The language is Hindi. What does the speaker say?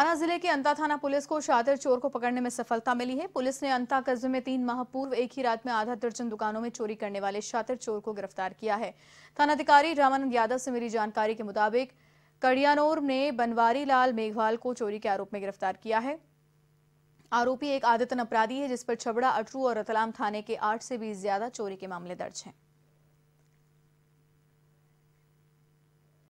थाना जिले के अंता थाना पुलिस को शातिर चोर को पकड़ने में सफलता मिली है पुलिस ने अंता कस्बे में तीन माह पूर्व एक ही रात में आधा दर्जन दुकानों में चोरी करने वाले शातिर चोर को गिरफ्तार किया है थानाधिकारी रामानंद यादव से मिली जानकारी के मुताबिक कड़ियानोर ने बनवारी लाल मेघवाल को चोरी के आरोप में गिरफ्तार किया है आरोपी एक आदतन अपराधी है जिस पर छबड़ा अटरू और रतलाम थाने के आठ से भी ज्यादा चोरी के मामले दर्ज हैं